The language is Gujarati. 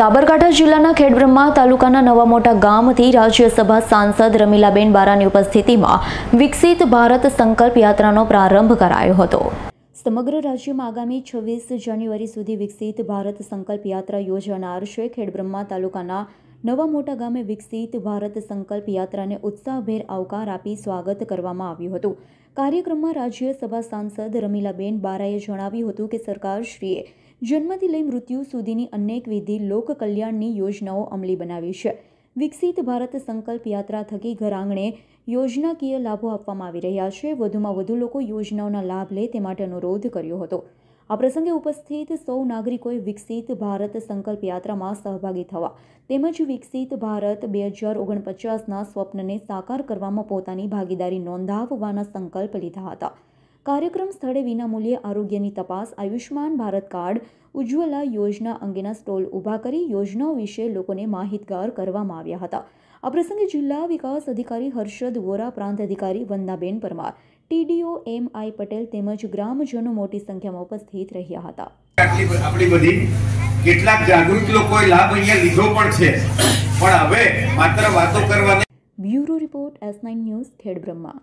સાબરકાંઠા જિલ્લાના ખેડબ્રહ્મા તાલુકાના નવા મોટા ગામથી રાજ્યસભા સાંસદ રમીલાબેન બારાની ઉપસ્થિતિમાં વિકસિત ભારત સંકલ્પ યાત્રાનો પ્રારંભ કરાયો હતો સમગ્ર રાજ્યમાં આગામી છવ્વીસ જાન્યુઆરી સુધી વિકસિત ભારત સંકલ્પ યાત્રા યોજાનાર છે ખેડબ્રહ્મા તાલુકાના નવા મોટા ગામે વિકસિત ભારત સંકલ્પ યાત્રાને ઉત્સાહભેર આવકાર આપી સ્વાગત કરવામાં આવ્યું હતું કાર્યક્રમમાં રાજ્યસભા સાંસદ રમીલાબેન બારાએ જણાવ્યું હતું કે સરકારશ્રીએ જન્મથી લઈ મૃત્યુ સુધીની અનેક અનેકવિધિ લોકકલ્યાણની યોજનાઓ અમલી બનાવી છે વિકસિત ભારત સંકલ્પ યાત્રા થકી ઘરઆંગણે યોજનાકીય લાભો આપવામાં આવી રહ્યા છે વધુમાં વધુ લોકો યોજનાઓના લાભ લે તે માટે અનુરોધ કર્યો હતો આ પ્રસંગે ઉપસ્થિત સૌ નાગરિકોએ વિકસિત ભારત સંકલ્પ યાત્રામાં સહભાગી થવા તેમજ વિકસિત ભારત બે હજાર ઓગણપચાસના સ્વપ્નને સાકાર કરવામાં પોતાની ભાગીદારી નોંધાવવાના સંકલ્પ લીધા હતા કાર્યક્રમ સ્થળે વિનામૂલ્યે આરોગ્યની તપાસ આયુષ્માન ભારત કાર્ડ ઉજ્જવલા યોજના અંગેના સ્ટોલ ઊભા કરી યોજનાઓ વિશે લોકોને માહિતગાર કરવામાં આવ્યા હતા આ પ્રસંગે જિલ્લા વિકાસ અધિકારી હર્ષદ વોરા પ્રાંત અધિકારી Vandaben Parmar TDO M I Patel તેમજ ગ્રામજનો મોટી સંખ્યામાં ઉપસ્થિત રહ્યા હતા આપણી બધી કેટલાક જાગૃત લોકોએ લાભ અહીંયા લીધો પણ છે પણ હવે માત્ર વાતો કરવાની bureau report S nine news Khedbrahma